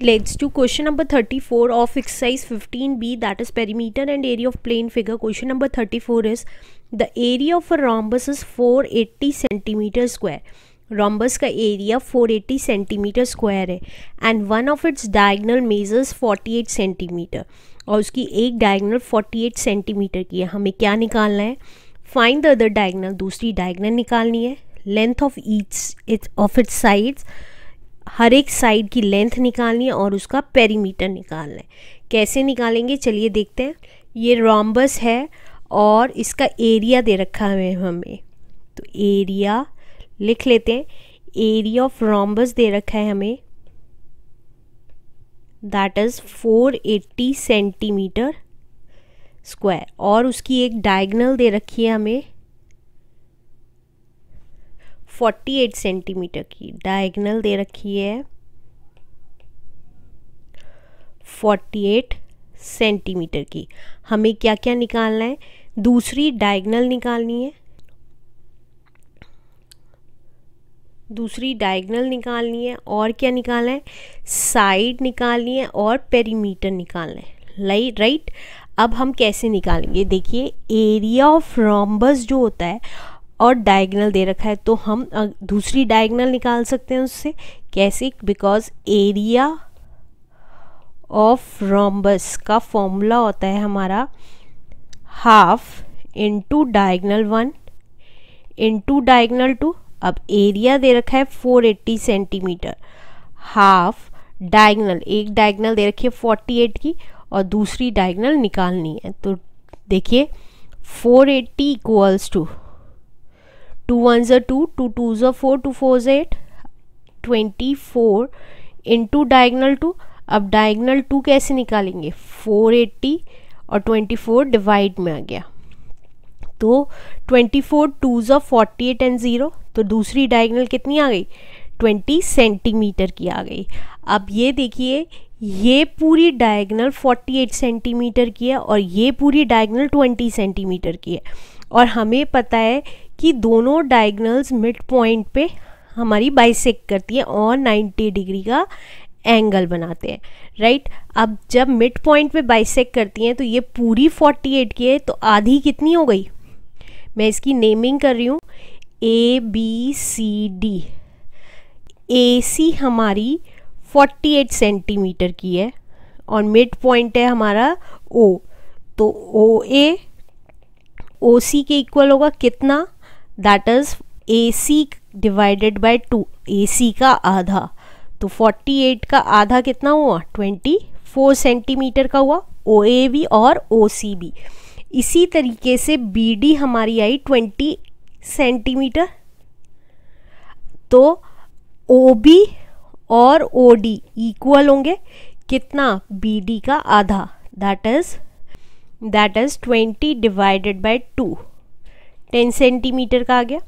leads to question number 34 of exercise 15b that is perimeter and area of plane figure question number 34 is the area of a rhombus is 480 centimeter square rhombus का area 480 centimeter square है and one of its diagonal measures 48 centimeter और उसकी एक diagonal 48 centimeter की है हमें क्या निकालना है find the other diagonal दूसरी diagonal निकालनी है length of each it, of its sides हर एक साइड की लेंथ निकालनी है और उसका पेरीमीटर निकालना है कैसे निकालेंगे चलिए देखते हैं ये रॉम्बस है और इसका एरिया दे रखा है हमें तो एरिया लिख लेते हैं एरिया ऑफ रॉम्बस दे रखा है हमें दैट इज़ 480 सेंटीमीटर स्क्वायर और उसकी एक डायगनल दे रखी है हमें 48 सेंटीमीटर की डायगनल दे रखी है 48 सेंटीमीटर की हमें क्या क्या निकालना है दूसरी डायगनल निकालनी है दूसरी डायगनल निकालनी है और क्या निकालना है साइड निकालनी है और पेरीमीटर निकालना है लाइट राइट अब हम कैसे निकालेंगे देखिए एरिया ऑफ रॉम्बस जो होता है और डायगनल दे रखा है तो हम दूसरी डायगनल निकाल सकते हैं उससे कैसे बिकॉज एरिया ऑफ रोम्बस का फॉर्मूला होता है हमारा half into diagonal one into diagonal two अब एरिया दे रखा है 480 सेंटीमीटर हाफ डायगनल एक डायगनल दे रखी है 48 की और दूसरी डायगनल निकालनी है तो देखिए 480 eighty equals to two one ज़ा टू टू टू ज़ा फोर टू फोर ज़ा eight twenty four into diagonal two अब डायगनल टू कैसे निकालेंगे फोर एट्टी और ट्वेंटी फोर डिवाइड में आ गया तो ट्वेंटी फोर टू ज़ा फोर्टी एट एंड ज़ीरो तो दूसरी डाइगनल कितनी आ गई ट्वेंटी सेंटीमीटर की आ गई अब ये देखिए ये पूरी डायगनल 48 सेंटीमीटर की है और ये पूरी डायगनल 20 सेंटीमीटर की है और हमें पता है कि दोनों डायगनल्स मिड पॉइंट पे हमारी बाइसेक करती है और 90 डिग्री का एंगल बनाते हैं राइट अब जब मिड पॉइंट पे बाइसेक करती हैं तो ये पूरी 48 की है तो आधी कितनी हो गई मैं इसकी नेमिंग कर रही हूँ A B C D A सी हमारी 48 सेंटीमीटर की है और मिड पॉइंट है हमारा ओ तो ओ ए ओ सी के इक्वल होगा कितना that is A C divided by two A C का आधा तो 48 का आधा कितना हुआ 24 सेंटीमीटर का हुआ ओ ए बी और ओ सी बी इसी तरीके से बी डी हमारी आई 20 सेंटीमीटर तो ओ बी और ओ डी इक्वल होंगे कितना बी डी का आधा that is that is 20 divided by two ten centimetre का आ गया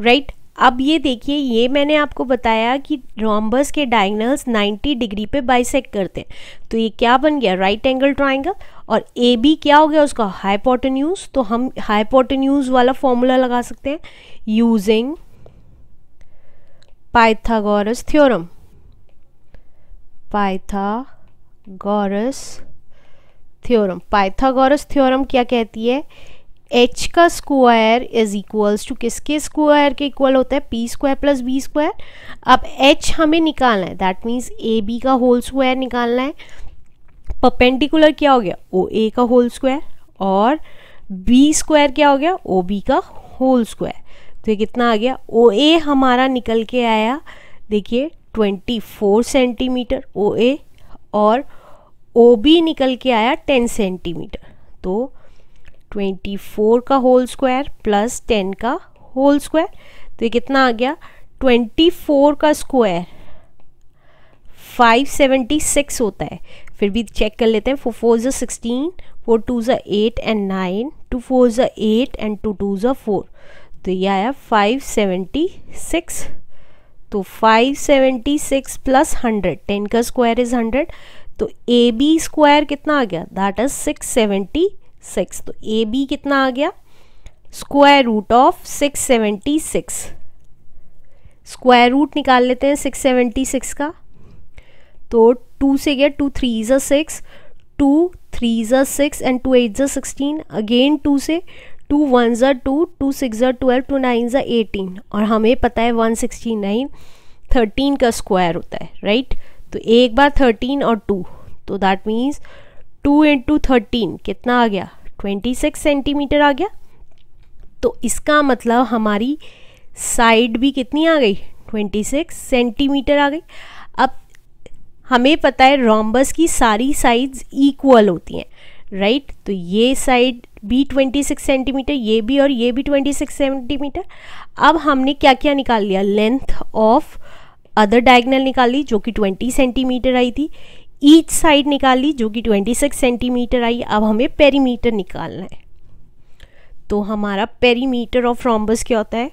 राइट right? अब ये देखिए ये मैंने आपको बताया कि रॉम्बस के डायंगल्स 90 डिग्री पे बाइसेक करते हैं तो ये क्या बन गया राइट एंगल ट्राइंगल और ए बी क्या हो गया उसका हाइपोटेन्यूज तो हम हाइपोटेन्यूज वाला फॉर्मूला लगा सकते हैं using Pythagoras theorem Pythagoras theorem Pythagoras theorem क्या कहती है एच का स्क्वायर इज इक्वल्स टू किसके स्क्वायर के इक्वल होता है P square plus B square अब एच हमें निकालना है दैट मीन्स ए बी का होल स्क्वायर निकालना है परपेंडिकुलर क्या हो गया ओ ए का होल स्क्वायर और बी स्क्वायर क्या हो गया ओ बी का होल स्क्वायर तो ये कितना आ गया ओ ए हमारा निकल के आया देखिए 24 सेंटीमीटर ओ ए और ओ बी निकल के आया 10 सेंटीमीटर तो ट्वेंटी फोर का होल स्क्वायर प्लस टेन का होल स्क्वायर तो ये कितना आ गया ट्वेंटी फोर का स्क्वायर फाइव सेवेंटी सिक्स होता है फिर भी चेक कर लेते हैं फोर फोर ज़ा सिक्सटीन फोर टू ज़ा eight and nine two four ज़ा एट एंड टू टू ज़ा फोर तो ये आया फाइव सेवेंटी सिक्स तो 576 प्लस 100 10 का स्क्वायर इज 100 तो ए बी स्क्वायर कितना आ गया दैट इज 676 सिक्स तो ए बी कितना आ गया square root of six seventy six square root निकाल लेते हैं सिक्स सेवेंटी सिक्स का तो टू से गया टू थ्री ज़ा सिक्स टू थ्री ज़ा सिक्स एंड टू एट ज़ा सिक्सटीन अगेन टू से टू वन ज़ा टू टू सिक्स ज़ा ट्वेल्व टू नाइन ज़ा एटीन और हमें पता है वन सिक्सटी नाइन थर्टीन का स्क्वायर होता है राइट right? तो एक बार थर्टीन और टू तो that means two into thirteen कितना आ गया ट्वेंटी सिक्स सेंटीमीटर आ गया तो इसका मतलब हमारी साइड भी कितनी आ गई ट्वेंटी सिक्स सेंटीमीटर आ गई अब हमें पता है रोम्बस की सारी साइड्स इक्वल होती हैं राइट तो ये साइड भी ट्वेंटी सिक्स सेंटीमीटर ये भी और ये भी ट्वेंटी सिक्स सेंटीमीटर अब हमने क्या क्या निकाल लिया लेंथ ऑफ अदर डायगनल निकाल ली जो कि ट्वेंटी सेंटीमीटर आई थी ईच साइड निकाल ली जो कि 26 सेंटीमीटर आई अब हमें पेरीमीटर निकालना है तो हमारा पेरीमीटर ऑफ रॉम्बस क्या होता है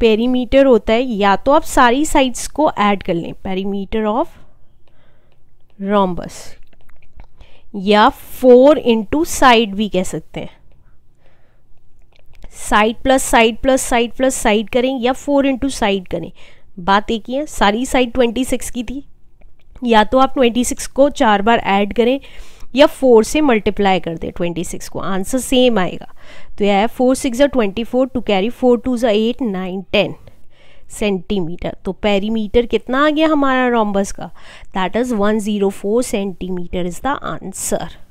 पेरीमीटर होता है या तो आप सारी साइड्स को ऐड कर लें पेरीमीटर ऑफ रॉम्बस या फोर इंटू साइड भी कह सकते हैं side plus side plus side plus side करें या फोर इंटू साइड करें बात एक ही है सारी साइड ट्वेंटी सिक्स की थी या तो आप 26 को चार बार ऐड करें या फोर से मल्टीप्लाई कर दें 26 को आंसर सेम आएगा तो यह है four six twenty four two carry four two ज़ा एट नाइन टेन सेंटीमीटर तो पेरीमीटर कितना आ गया हमारा रोम्बस का that is one zero four centimetre is the answer